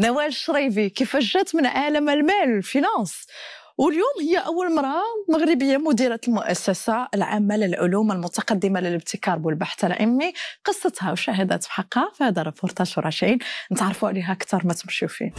نوال الشريفي كيفاش جات من عالم المال الفينانس واليوم هي أول مراه مغربية مديرة المؤسسة العامة للعلوم المتقدمة للابتكار والبحث العلمي قصتها وشاهدات في حقها فهذا ريبورتاج راشعين نتعرفوا عليها أكثر ما تمشيو فيه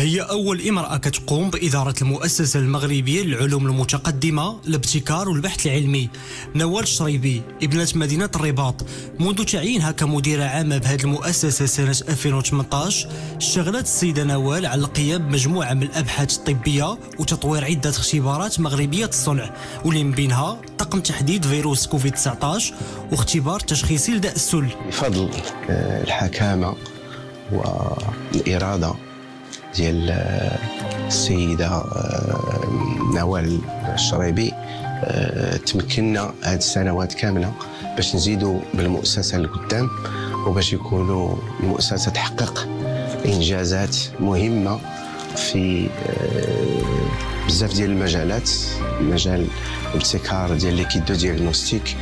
هي أول امرأة كتقوم بإدارة المؤسسة المغربية للعلوم المتقدمة الابتكار والبحث العلمي نوال الشريبي ابنة مدينة الرباط منذ تعيينها كمديرة عامة بهذه المؤسسة سنة 2018 اشتغلت السيدة نوال على القيام بمجموعة من الأبحاث الطبية وتطوير عدة اختبارات مغربية الصنع واللي من بينها طقم تحديد فيروس كوفيد 19 واختبار تشخيصي لداء السل بفضل آه، الحكامة والإرادة ديال آه، السيده آه، نوال الشريبي آه، تمكنا هاد السنوات كامله باش نزيدوا بالمؤسسه لقدام وباش يكونوا المؤسسه تحقق انجازات مهمه في بزاف ديال المجالات مجال ابتكار ديال اللي كيدو ديغنوستيك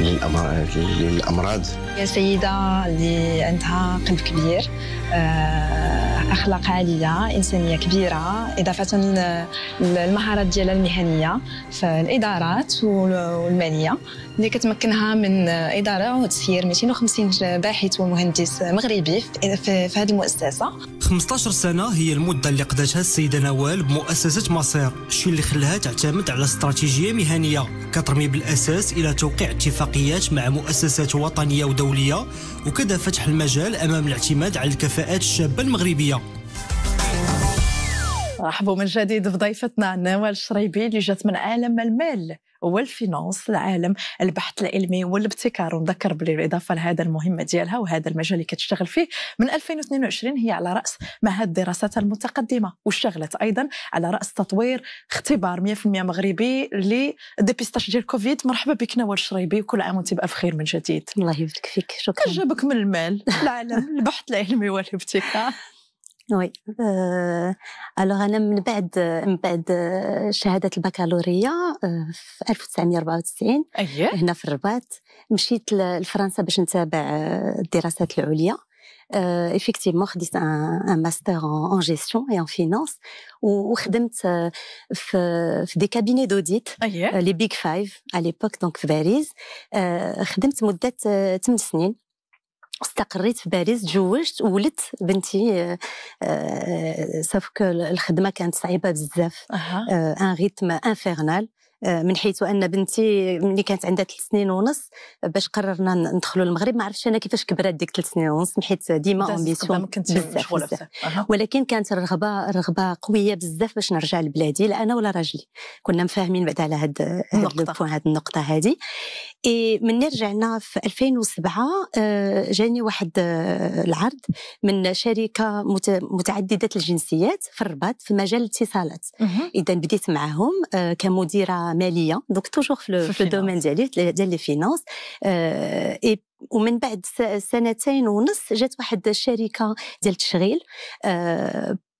للامراض هي سيده اللي عندها قلب كبير آه، اخلاق عاليه انسانيه كبيره اضافه للمهارات ديالها المهنيه في الادارات والماليه اللي كتمكنها من اداره وتسيير 250 باحث ومهندس مغربي في هذه المؤسسه 15 سنه هي المده اللي قضاتها السيده نوال بمؤسسه مصير الشيء اللي خلاها تعتمد على استراتيجيه مهنيه كترمي بالاساس الى توقيع اتفاقيات مع مؤسسات وطنيه ودوليه وكذا فتح المجال امام الاعتماد على الكفاءات الشابه المغربيه مرحبا من جديد بضيفتنا نوال الشريبي اللي جات من عالم المال والفينانس العالم البحث العلمي والابتكار ونذكر بالاضافه لهذا المهمه ديالها وهذا المجال اللي كتشتغل فيه من 2022 هي على راس معهد الدراسات المتقدمه واشتغلت ايضا على راس تطوير اختبار 100% مغربي لديبيستاج ديال كوفيد مرحبا بك نوال الشريبي وكل عام وانت بألف خير من جديد الله يبارك فيك شكرا كان جابك من المال العالم البحث العلمي والابتكار وي آه، الوغ انا من بعد من بعد آه، شهاده البكالوريا آه، في 1994 أيه؟ هنا في الرباط مشيت لفرنسا باش نتابع الدراسات العليا ايفيكتيفمون خديت ان ماستر اون جيستيون اي ان فينونس وخدمت في في دي كابيني دوديت لي بيك فايف على ليبوك دونك في باريس خدمت مده 8 سنين استقريت في باريس تزوجت وولدت بنتي آه، آه، كو الخدمه كانت صعيبه بزاف ان ريتم انفيرنال من حيث ان بنتي ملي كانت عندها ثلاث سنين ونص باش قررنا ندخلوا المغرب ما عرفتش انا كيفاش كبرت ديك ثلاث سنين ونص من حيث ديما امبيسيون بزاف, ولكن كانت الرغبه رغبه قويه بزاف باش نرجع لبلادي لا انا ولا راجلي كنا مفاهمين بعد على هاد النقطه هاد النقطه هذه إيه، من رجعنا في 2007 آه، جاني واحد آه، العرض من شركة متعددة الجنسيات في الرباط في مجال الاتصالات إذا بديت معهم آه، كمديرة مالية دونك توجور في الدومين ديالي ديال لي فينانس ومن بعد سنتين ونص جات واحد الشركه ديال التشغيل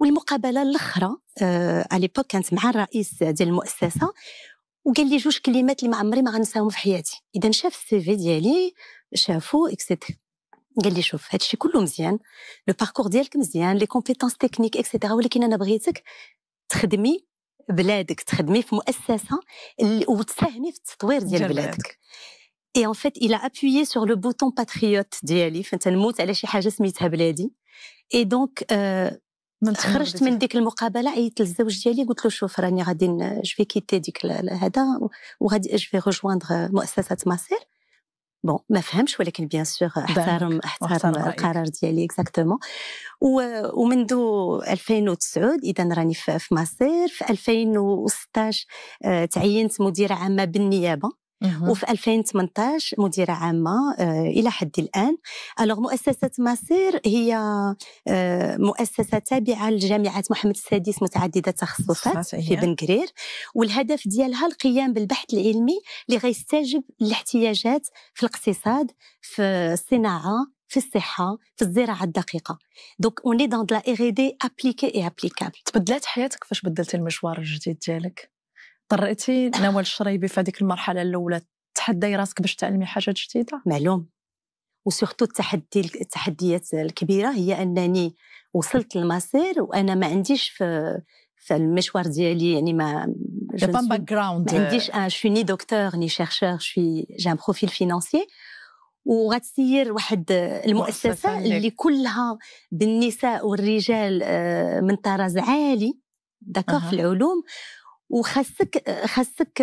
والمقابله الاخرى على آه، ليبوك كانت مع الرئيس ديال المؤسسه وقال لي جوج كلمات اللي ما عمري ما غنساهم في حياتي اذا شاف السي في ديالي شافو اكسيتير قال لي شوف هادشي كله مزيان لو باركور ديالك مزيان لي كومبيتونس تكنيك اكسيتيرا ولكن انا بغيتك تخدمي بلادك تخدمي في مؤسسه وتساهمي في التطوير ديال بلادك اي ان فيت الى ابويي سور لو بوتون باتريوت ديالي فانت نموت على شي حاجه سميتها بلادي اي دونك آه خرجت من ديك المقابله عيطت للزوج ديالي قلت له شوف راني غادي جو كيتي ديك هذا وغادي جو في روجواندغ مؤسسه ماسير بون ما فهمش ولكن بيان سور احترم احترم القرار ديالي اكزاكتومون ومنذ 2009 اذا راني في مصير في 2016 آه، تعينت مديره عامه بالنيابه وفي 2018 مديره عامه آه، الى حد الان الوغ مؤسسه مصير هي آه، مؤسسه تابعه لجامعه محمد السادس متعدده التخصصات في بن والهدف ديالها القيام بالبحث العلمي اللي غيستجب للاحتياجات في الاقتصاد في الصناعه في الصحة في الزراعة الدقيقة دوك اوني دون لا ار دي ابليكي اي ابليكابل تبدلات حياتك فاش بدلت المشوار الجديد ديالك اضطريتي نوال الشريبي في هذيك المرحله الاولى تحدي راسك باش تعلمي حاجات جديده معلوم وسورتو التحدي التحديات الكبيره هي انني وصلت للمصير وانا ما عنديش في في المشوار ديالي يعني ما با باك جراوند ما عنديش ان شو ني دكتور ني شيرشور شو جان بروفيل فينانسي وغتسير واحد المؤسسه اللي كلها بالنساء والرجال آه، من طراز عالي داكوغ أه. في العلوم وخاصك خاصك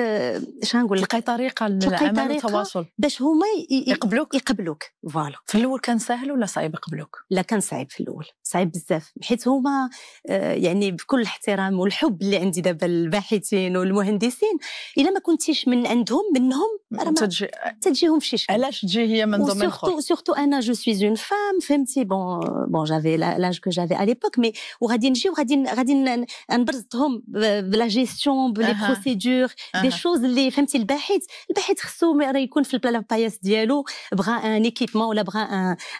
شنو نقول تلقاي طريقه للعمل والتواصل باش هما يقبلوك يقبلوك فوالا في الاول كان سهل ولا صعيب يقبلوك لا كان صعيب في الاول صعيب بزاف حيت هما آه، يعني بكل الاحترام والحب اللي عندي دابا الباحثين والمهندسين الا ما كنتيش من عندهم منهم تجي تجيهم في شي شكل علاش تجي هي من دومين سورتو سورتو انا جو سويز اون فام فهمتي بون بون جافي لاج كو جافي على ليبوك مي وغادي نجي وغادي غادي نبرزتهم بلا جيستيون كومب لي بروسيدور دي شوز اللي فهمتي الباحث الباحث خصو راه يكون في البلا باياس ديالو بغا ان ايكيبمون ولا بغا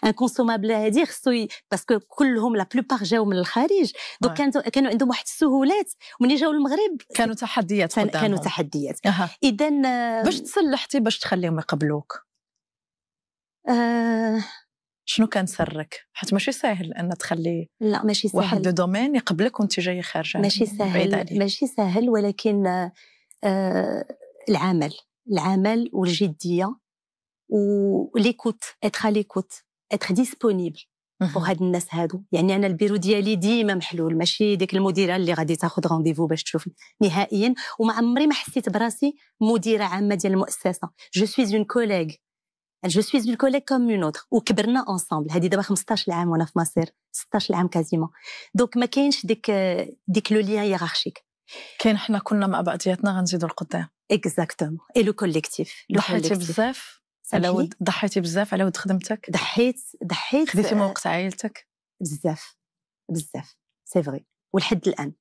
ان كونسومابل هادي خصو باسكو كلهم لا بلوبار جاو من الخارج دونك كانوا كانوا عندهم واحد السهولات وملي جاو المغرب كانوا تحديات كانوا تحديات اذا باش تسلحتي باش تخليهم يقبلوك آه شنو كان سرك؟ حيت ماشي ساهل ان تخلي لا ماشي ساهل واحد لو دومين يقبلك وانت جايه خارجه ماشي ساهل ماشي ساهل ولكن آه العمل العمل والجديه وليكوت اتخ ليكوت اتخ ديسبونيبل بوغ هاد الناس هادو يعني انا البيرو ديالي ديما محلول ماشي ديك المديره اللي غادي تاخذ رونديفو باش تشوفني نهائيا وما عمري ما حسيت براسي مديره عامه ديال المؤسسه جو سويز اون كوليغ جو سويز اون كوليك كوم اون اوتر وكبرنا اونسومبل هذه دابا 15 عام وانا في مصير 16 عام كازيمون دونك ما كاينش ديك ديك لو ليان هيراركيك كاين حنا كلنا مع بعضياتنا غنزيدوا القدام اكزاكتومون اي لو كوليكتيف ضحيتي بزاف على ود ضحيتي بزاف على ود خدمتك ضحيت ضحيت خديتي من وقت عائلتك بزاف بزاف سي فغي ولحد الان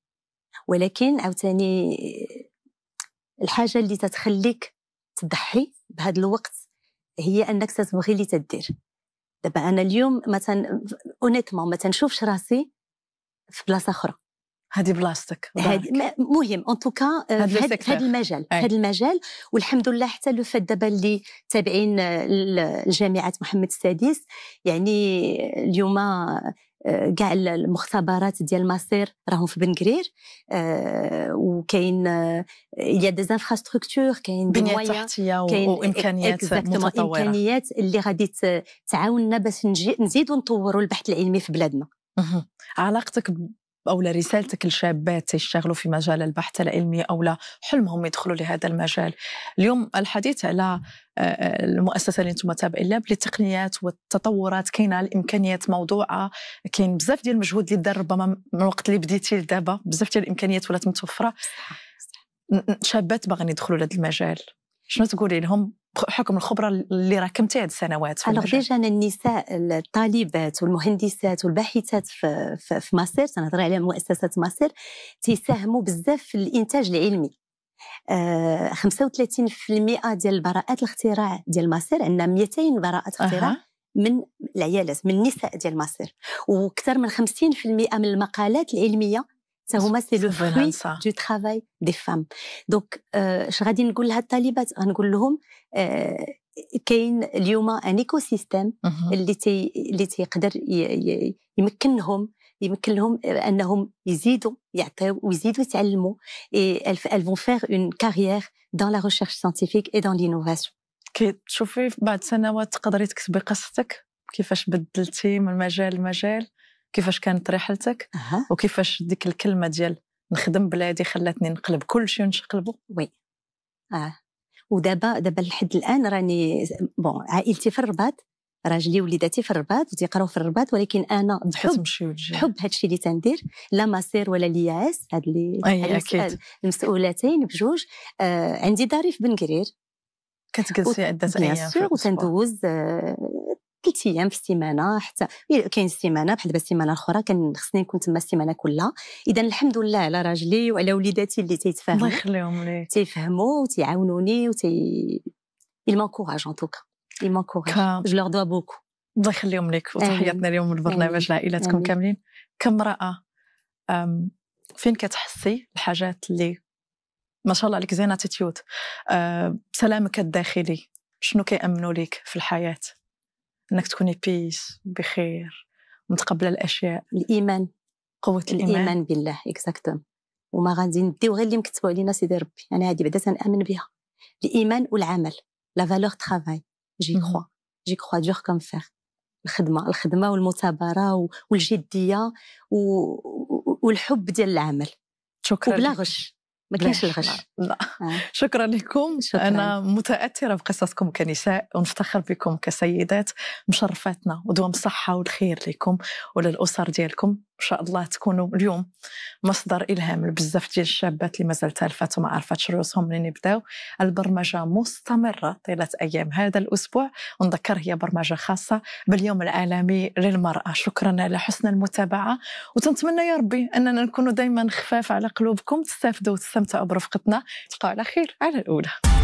ولكن عاوتاني الحاجه اللي تتخليك تضحي بهذا الوقت هي انك تتبغي اللي تدير دابا انا اليوم مثلا اونيتمون ما تنشوفش راسي في بلاصه اخرى هذه بلاصتك مهم ان آه، توكا في هذا المجال في هذا المجال والحمد لله حتى لو فات دابا اللي تابعين آه، لجامعه محمد السادس يعني اليوم كاع المختبرات ديال ماستر راهم في بنكرير آه، وكاين آه، يا دي انفراستركتور كاين بنيه تحتيه وامكانيات متطوره امكانيات اللي غادي تعاوننا باش نزيدوا نطوروا البحث العلمي في بلادنا علاقتك أو لرسالتك لشابات يشتغلوا في مجال البحث العلمي أو لحلمهم يدخلوا لهذا المجال اليوم الحديث على آه، آه، المؤسسه اللي انتم تابعين لها بالتقنيات والتطورات كاينه الامكانيات موضوعه كاين بزاف ديال المجهود اللي دار ربما من الوقت اللي بديتي لدابا بزاف ديال الامكانيات ولات متوفره شابات باغيين يدخلوا لهذا المجال شنو تقولي لهم حكم الخبره اللي راكمتي هذه السنوات الوغ ديجا انا النساء الطالبات والمهندسات والباحثات في, euh, في, في تنهضر على مؤسسه مصر تيساهموا بزاف في الانتاج العلمي آه 35% ديال البراءات الاختراع ديال مصر عندنا 200 براءه اختراع أه. من العيالات من النساء ديال مصر واكثر من 50% من المقالات العلميه هما سي لو فروي دو ترافاي دي فام دونك اش غادي نقول لها الطالبات غنقول لهم كاين اليوم ان ايكو سيستيم اللي تي اللي تيقدر يمكنهم يمكن لهم انهم يزيدوا يعطيو ويزيدوا يتعلموا اي فون فيغ اون كارير دون لا ريشيرش سانتيفيك اي دون لينوفاسيون كي تشوفي بعد سنوات تقدري تكتبي قصتك كيفاش بدلتي من مجال لمجال كيفاش كانت رحلتك أه. وكيفاش ديك الكلمه ديال نخدم بلادي خلاتني نقلب كل شيء ونشقلبه وي اه ودابا دابا لحد الان راني بون عائلتي في الرباط راجلي ووليداتي في الرباط وتيقراو في الرباط ولكن انا بحب حب الشيء اللي تندير لا ماسير ولا الياس هاد اللي أكيد. المسؤولتين بجوج آه عندي داري في بنكرير كتجلسي عده ايام وتندوز آه ثلاث ايام في السيمانه حتى إيه، كاين السيمانه بحال دابا السيمانه الاخرى كان خصني نكون تما السيمانه كلها اذا الحمد لله على راجلي وعلى وليداتي اللي تيتفاهموا الله يخليهم ليك تيفهموا وتيعاونوني وتي il m'encourage en tout cas il m'encourage je leur dois beaucoup الله يخليهم ليك وتحياتنا اليوم البرنامج لعائلاتكم كاملين كامراه فين كتحسي الحاجات اللي ما شاء الله عليك زينه تيوت أه، سلامك الداخلي شنو كيامنوا لك في الحياه انك تكوني بيس بخير متقبله الاشياء الايمان قوه الايمان, الإيمان بالله اكزاكتوم وما غادي نديو غير اللي مكتبوا علينا سيدي ربي انا يعني هذه بعدا تنامن بها الايمان والعمل لا فالور ترافاي جي كخوا جي كخوا دور كوم فيغ الخدمه الخدمه والمثابره والجديه والحب ديال العمل شكرا وبلا غش ما كاينش الغش لا, لا. آه. شكرا لكم شكرا. انا متاثره بقصصكم كنساء ونفتخر بكم كسيدات مشرفاتنا ودوام الصحه والخير لكم وللاسر ديالكم ان شاء الله تكونوا اليوم مصدر الهام لبزاف ديال الشابات اللي مازال تالفات وما عرفاتش رؤوسهم منين يبداو البرمجه مستمره طيله ايام هذا الاسبوع ونذكر هي برمجه خاصه باليوم العالمي للمراه شكرا على حسن المتابعه وتنتمنى يا ربي اننا نكونوا دائما خفاف على قلوبكم تستافدوا تأقلمت برفقتنا رفقتنا على خير على الأولى